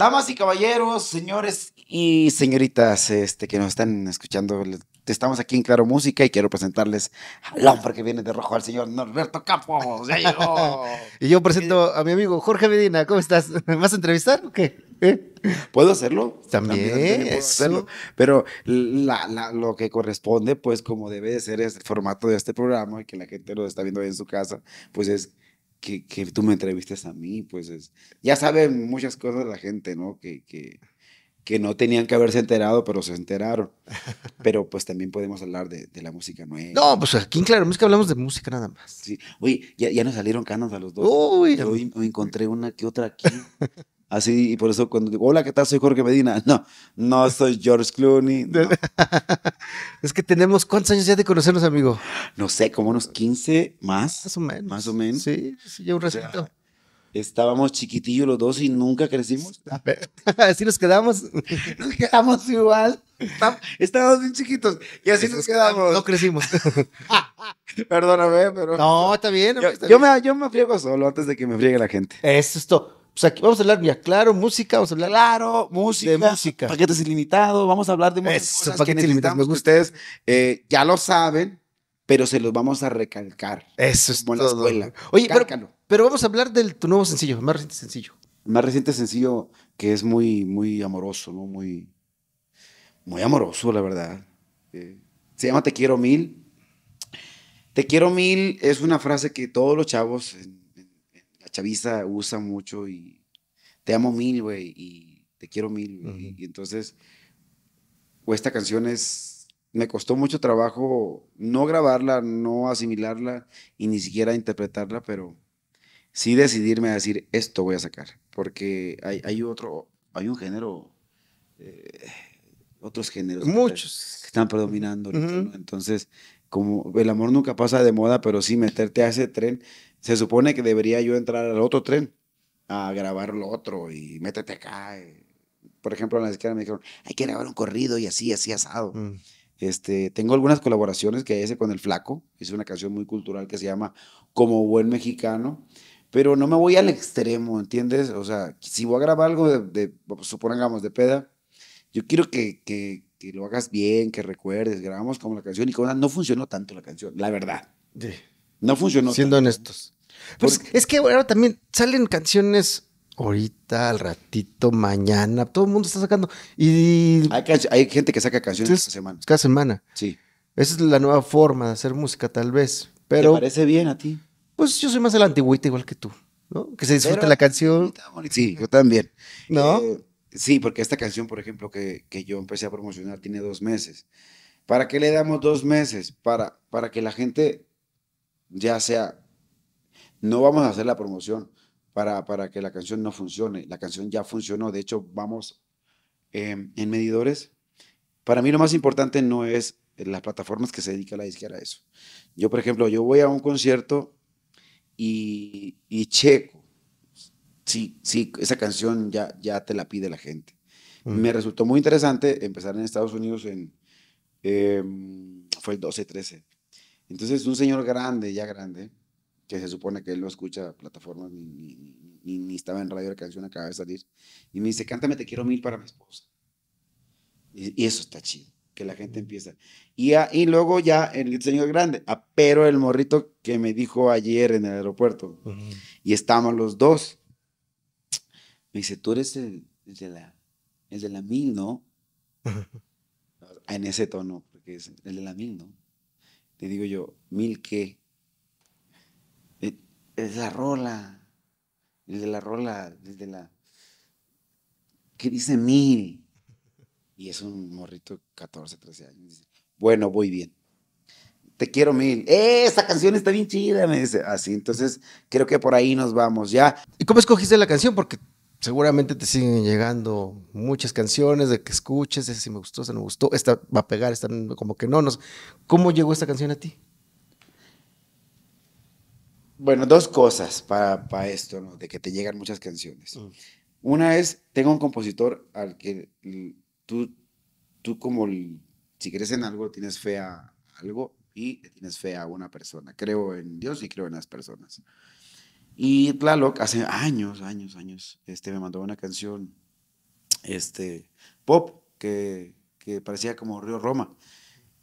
Damas y caballeros, señores y señoritas este, que nos están escuchando, estamos aquí en Claro Música y quiero presentarles al hombre que viene de rojo, al señor Norberto Campos. y yo presento a mi amigo Jorge Medina. ¿Cómo estás? ¿Me vas a entrevistar o qué? ¿Eh? ¿Puedo hacerlo? También, Pero lo que corresponde, pues como debe de ser el formato de este programa y que la gente lo está viendo en su casa, pues es que, que tú me entrevistes a mí, pues es, ya saben muchas cosas la gente, ¿no? Que, que, que no tenían que haberse enterado, pero se enteraron. Pero pues también podemos hablar de, de la música nueva. No, pues aquí en Claro es que hablamos de música nada más. Sí. Uy, ya, ya nos salieron canas a los dos. Uy, Yo hoy encontré una que otra aquí. Así, y por eso cuando digo, hola, ¿qué tal? Soy Jorge Medina. No, no soy George Clooney. es que tenemos, ¿cuántos años ya de conocernos, amigo? No sé, como unos 15 más. Más o menos. Más o menos. Sí, sí ya un ratito. estábamos chiquitillos los dos y nunca crecimos. así nos quedamos. nos quedamos igual. Estábamos bien chiquitos y así nos quedamos. No crecimos. Perdóname, pero. No, está bien. yo, me, yo me friego solo antes de que me friegue la gente. Eso es todo. Pues aquí vamos a hablar, ya claro, música, vamos a hablar. Claro, música. De música. Paquetes ilimitados, vamos a hablar de música. paquetes ilimitados. ustedes, eh, ya lo saben, pero se los vamos a recalcar. Eso es todo. Oye, pero, pero, vamos a hablar de tu nuevo sencillo, el más reciente sencillo. El más reciente sencillo que es muy, muy amoroso, ¿no? Muy, muy amoroso, la verdad. Eh, se llama Te quiero mil. Te quiero mil es una frase que todos los chavos Chavista usa mucho y te amo mil, güey, y te quiero mil, y, entonces, esta canción es, me costó mucho trabajo no grabarla, no asimilarla y ni siquiera interpretarla, pero sí decidirme a decir, esto voy a sacar, porque hay, otro, hay un género, eh, otros géneros. Muchos. Que están predominando. Entonces, como el amor nunca pasa de moda, pero sí meterte a ese tren se supone que debería yo entrar al otro tren a grabar lo otro y métete acá. Eh. Por ejemplo, en la izquierda me dijeron, hay que grabar un corrido y así, así asado. Mm. Este, tengo algunas colaboraciones que hice con El Flaco, hice una canción muy cultural que se llama Como Buen Mexicano, pero no me voy al extremo, ¿entiendes? O sea, si voy a grabar algo de, pues, supongamos, de peda, yo quiero que, lo hagas bien, que recuerdes, grabamos como la canción y como no funcionó tanto la canción, la verdad. No funcionó. Siendo honestos. Pues es que ahora también salen canciones ahorita, al ratito, mañana. Todo el mundo está sacando. Y. Hay, gente que saca canciones cada semana. Cada semana. Sí. Esa es la nueva forma de hacer música, tal vez. Pero, ¿Te parece bien a ti? Pues yo soy más el antigüita, igual que tú. Que se disfrute la canción. Sí, yo también. ¿No? Eh, sí, porque esta canción, por ejemplo, que, yo empecé a promocionar tiene dos meses. ¿Para qué le damos dos meses? Para, para que la gente ya sea, no vamos a hacer la promoción para, para que la canción no funcione, la canción ya funcionó, de hecho vamos em, en medidores. Para mí lo más importante no es las plataformas que se dedica la izquierda a eso. Yo, por ejemplo, yo voy a un concierto y, y checo sí, sí, esa canción ya, ya te la pide la gente. Mm. Me resultó muy interesante empezar en Estados Unidos en... Em, fue el 12-13. Entonces, un señor grande, ya grande, que se supone que él no escucha plataformas ni, estaba en radio, la canción acaba de salir, y me dice, cántame Te quiero mil para mi esposa. Y, eso está chido, que la gente empieza. Y, ah, luego ya el señor grande, a, ah, pero el morrito que me dijo ayer en el aeropuerto, y estábamos los dos, me dice, tú eres el, de, la, el de la mil, ¿no? en ese tono, porque es el de la mil, ¿no? te digo yo, ¿mil qué? Eh, es la rola. Desde la rola, desde la. ¿Qué dice mil? Y es un morrito 14, 13 años. Dice, bueno, voy bien. Te quiero mil. ¡Eh, esa canción está bien chida, me dice. Así, entonces creo que por ahí nos vamos ya. ¿Y cómo escogiste la canción? Porque seguramente te siguen llegando muchas canciones de que escuches, de si me gustó, si no me gustó, esta va a pegar, esta como que no, ¿Cómo llegó esta canción a ti? Bueno, dos cosas para, esto, de que te llegan muchas canciones. Mm. Una es, tengo un compositor al que tú, tú como, si crees en algo, tienes fe a algo y tienes fe a una persona. Creo en Dios y creo en las personas. Y Tlaloc hace años, años, años, este, me mandó una canción este, pop que, parecía como Río Roma.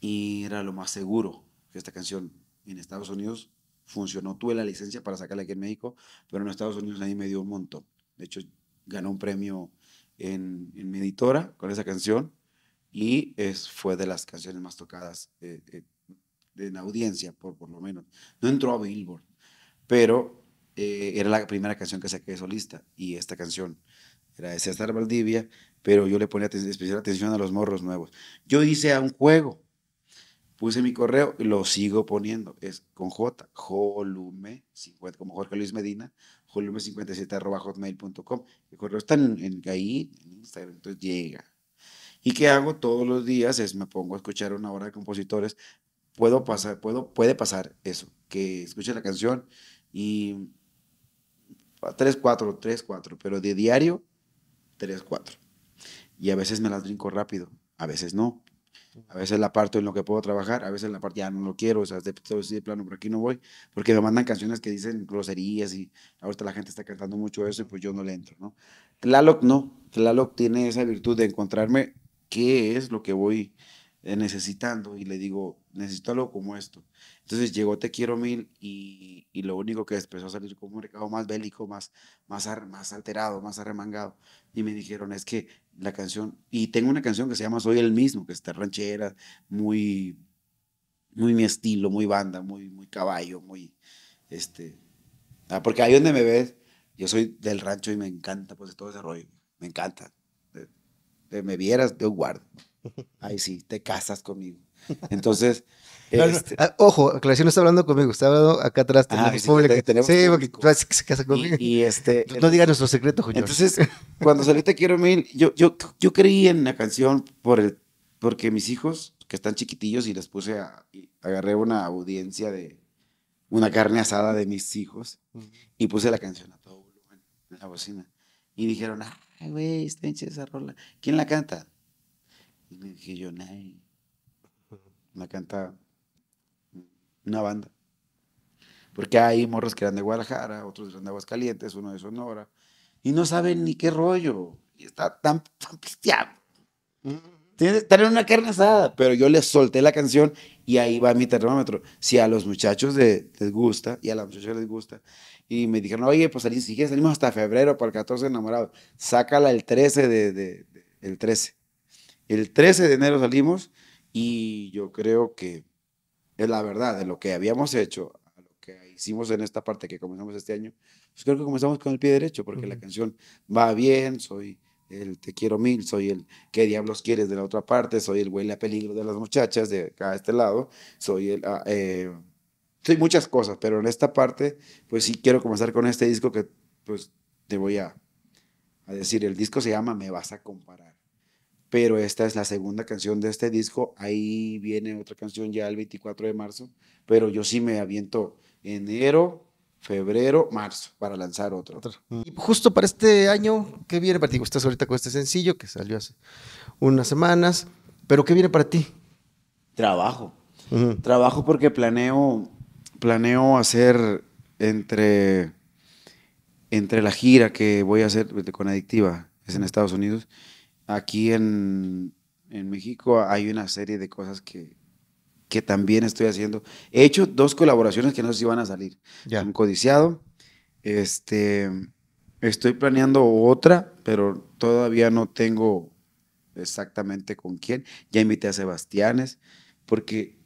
Y era lo más seguro que esta canción en Estados Unidos funcionó. Tuve la licencia para sacarla aquí en México, pero en Estados Unidos nadie me dio un montón. De hecho, ganó un premio en, mi editora con esa canción y es, fue de las canciones más tocadas eh, eh, en audiencia, por, por lo menos. No entró a Billboard, pero eh, era la primera canción que saqué solista y esta canción era de César Valdivia, pero yo le ponía especial atención a los morros nuevos. Yo hice a un juego, puse mi correo y lo sigo poniendo, es con J, jolume, 50, como Jorge Luis Medina, jolume57 arroba hotmail.com. El correo está en, en, ahí, en Instagram, entonces llega. Y qué hago todos los días es me pongo a escuchar una hora de compositores. Puedo pasar, puedo, puede pasar eso, que escuche la canción y 3, 4, 3, 4, pero de diario, 3, 4. Y a veces me las brinco rápido, a veces no. A veces la parto en lo que puedo trabajar, a veces la parte ya no lo quiero, o sea, de, de plano, por aquí no voy, porque me mandan canciones que dicen groserías y ahorita la gente está cantando mucho eso y pues yo no le entro, ¿no? Tlaloc no, Tlaloc tiene esa virtud de encontrarme qué es lo que voy eh, necesitando y le digo, necesito algo como esto. Entonces llegó Te Quiero Mil y, lo único que empezó a salir como un recado más bélico, más, más, más alterado, más arremangado. Y me dijeron, es que la canción, y tengo una canción que se llama Soy el mismo, que está ranchera, muy, muy mi estilo, muy banda, muy, muy caballo, muy, este, ah, porque ahí donde me ves, yo soy del rancho y me encanta pues todo ese rollo, me encanta me vieras, yo guardo. Ahí sí, te casas conmigo. Entonces. Este ah, ojo, aclaración no está hablando conmigo, está hablando acá atrás. Ah, sí, tenemos sí, porque se casa conmigo. Y, este, no, digas diga nuestro secreto, Entonces, cuando salió Te Quiero Mil, yo, yo, yo creí en la canción por porque mis hijos, que están chiquitillos, y les puse a. agarré una audiencia de. una carne asada de mis hijos, y puse la canción a todo volumen en la bocina. Y dijeron, ah, ay, güey, está hecha esa rola. ¿Quién la canta? dije yo, La canta una banda. Porque hay morros que eran de Guadalajara, otros eran de Aguascalientes, uno de Sonora. Y no saben ni qué rollo. Y está tan, tan mm en una carne asada, pero yo les solté la canción y ahí va mi termómetro. Si a los muchachos les gusta y a las muchachas les gusta, y me dijeron, oye, pues salimos, si salimos hasta febrero para el 14 enamorados, sácala el 13 de, el 13. El 13 de enero salimos y yo creo que es la verdad de lo que habíamos hecho, lo que hicimos en esta parte que comenzamos este año. Pues creo que comenzamos con el pie derecho porque la canción va bien, soy el te quiero mil, soy el qué diablos quieres de la otra parte, soy el huele a peligro de las muchachas de acá a este lado, soy el... Ah, eh, soy muchas cosas, pero en esta parte, pues sí quiero comenzar con este disco que pues te voy a, a decir, el disco se llama Me vas a comparar, pero esta es la segunda canción de este disco, ahí viene otra canción ya el 24 de marzo, pero yo sí me aviento enero, febrero, marzo, para lanzar otro. Mm. Y justo para este año, ¿qué viene para ti? Estás ahorita con este sencillo que salió hace unas semanas, pero ¿qué viene para ti? Trabajo. Trabajo porque planeo, planeo hacer entre, entre la gira que voy a hacer con Adictiva, es en Estados Unidos, aquí en México hay una serie de cosas que, que también estoy haciendo. He hecho dos colaboraciones que no sé si van a salir. Ya. han Codiciado. Este, estoy planeando otra, pero todavía no tengo exactamente con quién. Ya invité a Sebastianes, porque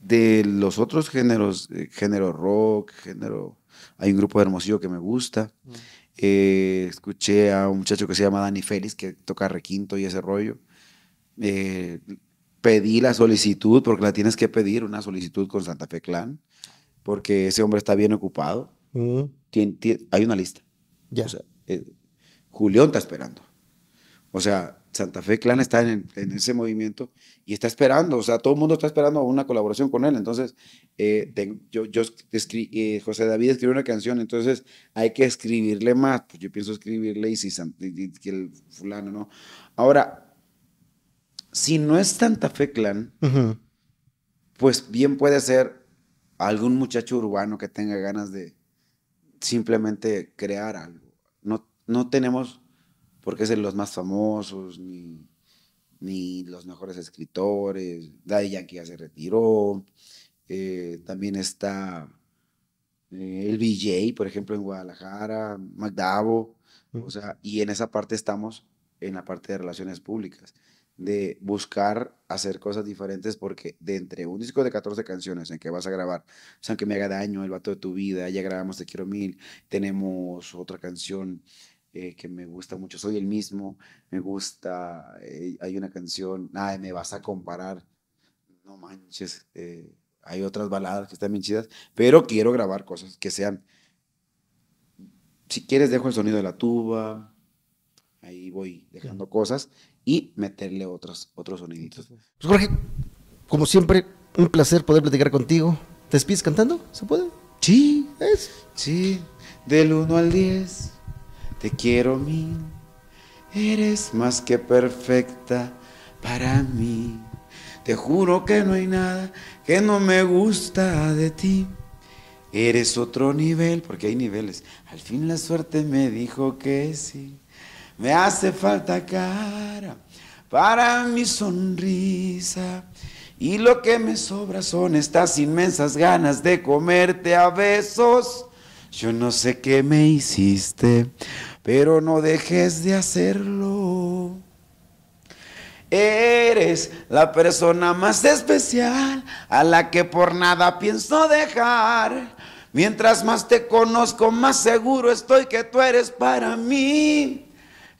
de los otros géneros, eh, género rock, género... Hay un grupo de Hermosillo que me gusta. Mm. Eh, escuché a un muchacho que se llama Dani Félix, que toca requinto y ese rollo. Eh, pedí la solicitud, porque la tienes que pedir, una solicitud con Santa Fe Clan, porque ese hombre está bien ocupado. Mm. hay una lista. Ya. Eh, Julián está esperando. O sea, Santa Fe Clan está en, ese movimiento y está esperando, o sea, todo el mundo está esperando una colaboración con él. Entonces, eh, yo, yo eh, José David escribió una canción, entonces hay que escribirle más. Pues yo pienso escribirle y si, el fulano, ¿no? Ahora, si no es Santa Fe Clan, pues bien puede ser algún muchacho urbano que tenga ganas de simplemente crear algo. No, tenemos por qué ser los más famosos, ni, los mejores escritores. Daddy Yankee ya se retiró. Eh, también está eh, el BJ, por ejemplo, en Guadalajara, McDavo. y en esa parte estamos en la parte de relaciones públicas de buscar hacer cosas diferentes porque de entre un disco de 14 canciones en que vas a grabar, o sea, que me haga daño, el vato de tu vida, ya grabamos Te quiero mil, tenemos otra canción eh, que me gusta mucho, soy el mismo, me gusta, eh, hay una canción, nada me vas a comparar, no manches, eh, hay otras baladas que están bien chidas, pero quiero grabar cosas que sean, si quieres dejo el sonido de la tuba, ahí voy dejando cosas y meterle otros, otros soniditos. Pues Jorge, como siempre, un placer poder platicar contigo. ¿Te despides cantando? ¿Se puede? Sí, es. Sí, del 1 al 10, te quiero mil. Eres más que perfecta para mí. Te juro que no hay nada que no me gusta de ti. Eres otro nivel, porque hay niveles. Al fin la suerte me dijo que sí. Me hace falta cara para mi sonrisa. Y lo que me sobra son estas inmensas ganas de comerte a besos. Yo no sé qué me hiciste, pero no dejes de hacerlo. Eres la persona más especial a la que por nada pienso dejar. Mientras más te conozco, más seguro estoy que tú eres para mí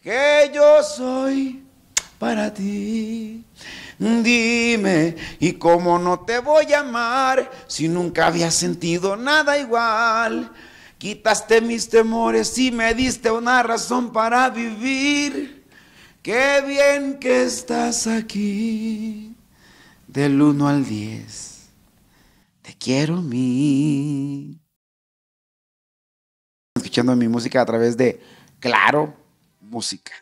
que yo soy para ti. Dime, ¿y cómo no te voy a amar si nunca había sentido nada igual? Quitaste mis temores y me diste una razón para vivir. Qué bien que estás aquí. Del 1 al 10. Te quiero mí. Escuchando mi música a través de Claro música.